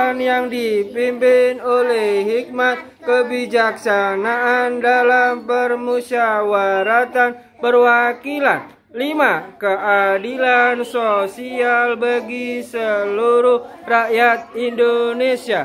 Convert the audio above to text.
yang dipimpin oleh hikmat kebijaksanaan dalam permusyawaratan perwakilan lima Keadilan sosial bagi seluruh rakyat Indonesia